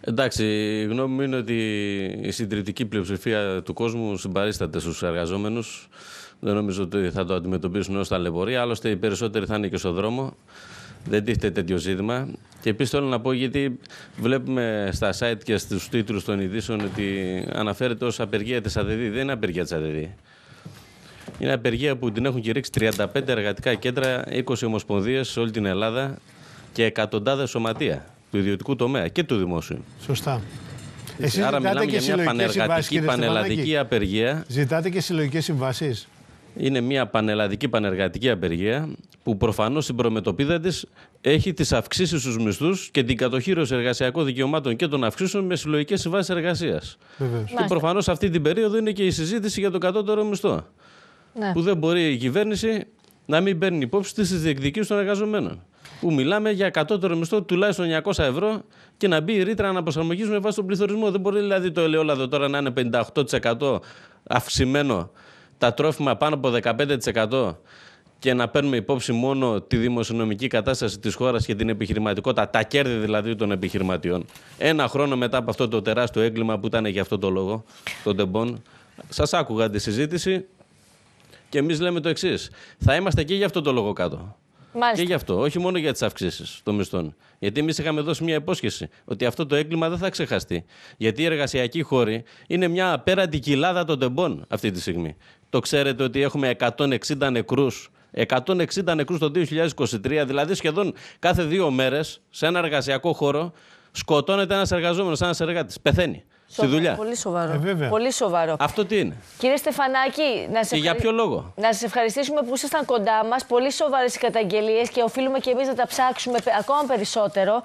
Εντάξει, η γνώμη μου είναι ότι η συντηρητική πλειοψηφία του κόσμου συμπαρίσταται στους εργαζόμενους. Δεν νομίζω ότι θα το αντιμετωπίσουν ως ταλαιπωρία. Άλλωστε, οι περισσότεροι θα είναι και στον δρόμο. Δεν τίθεται τέτοιο ζήτημα. Και επίσης θέλω να πω γιατί βλέπουμε στα site και στους τίτλους των ειδήσεων ότι αναφέρεται ως απεργία της ΑΔΔ. Δεν είναι απεργία της ΑΔΔ. Είναι απεργία που την έχουν κηρύξει 35 εργατικά κέντρα, 20 ομοσπονδίες σε όλη την Ελλάδα και εκατοντάδες σωματεία του ιδιωτικού τομέα και του δημόσιου. Σωστά. Εσείς Άρα μιλάμε και για μια πανεργατική, πανελλαδική απεργία. Ζητάτε και συλλογικές συμβάσεις. Είναι μια πανελλαδική, πανεργατική απεργία που προφανώς στην προμετωπίδα της έχει τις αυξήσεις στους μισθούς και την κατοχήρωση εργασιακών δικαιωμάτων και των αυξήσεων με συλλογικές συμβάσεις εργασίας. Και προφανώς αυτή την περίοδο είναι και η συζήτηση για το κατώτερο μισθό. Ναι. Που δεν μπορεί η κυβέρνηση να μην παίρνει υπόψη τις διεκδικήσεις των εργαζομένων που μιλάμε για κατώτερο μισθό τουλάχιστον 900 ευρώ και να μπει η ρήτρα να με βάση τον πληθωρισμό. Δεν μπορεί δηλαδή το ελαιόλαδο τώρα να είναι 58% αυξημένο, τα τρόφιμα πάνω από 15% και να παίρνουμε υπόψη μόνο τη δημοσιονομική κατάσταση της χώρας και την επιχειρηματικότητα, τα κέρδη δηλαδή των επιχειρηματιών. Ένα χρόνο μετά από αυτό το τεράστιο έγκλημα που ήταν για αυτό το λόγο, τον τεμπών, σας άκουγα τη συζήτηση και εμείς λέμε το εξής. Θα είμαστε και για αυτό το λόγο κάτω. Και γι' αυτό, όχι μόνο για τις αυξήσεις των μισθών. Γιατί εμείς είχαμε δώσει μια υπόσχεση ότι αυτό το έγκλημα δεν θα ξεχαστεί. Γιατί οι εργασιακοί χώροι είναι μια απέραντη κοιλάδα των τεμπών αυτή τη στιγμή. Το ξέρετε ότι έχουμε 160 νεκρού 160 νεκρούς το 2023, δηλαδή σχεδόν κάθε δύο μέρες σε ένα εργασιακό χώρο σκοτώνεται ένας εργαζόμενος, ένας εργάτης, πεθαίνει. Στη δουλειά. Πολύ σοβαρό. Ε, Πολύ σοβαρό. Αυτό τι είναι. Κύριε Στεφανάκη, να σε, ε, για ποιο λόγο. να σε ευχαριστήσουμε που ήσασταν κοντά μας. Πολύ σοβαρές οι καταγγελίες και οφείλουμε και εμείς να τα ψάξουμε ακόμα περισσότερο.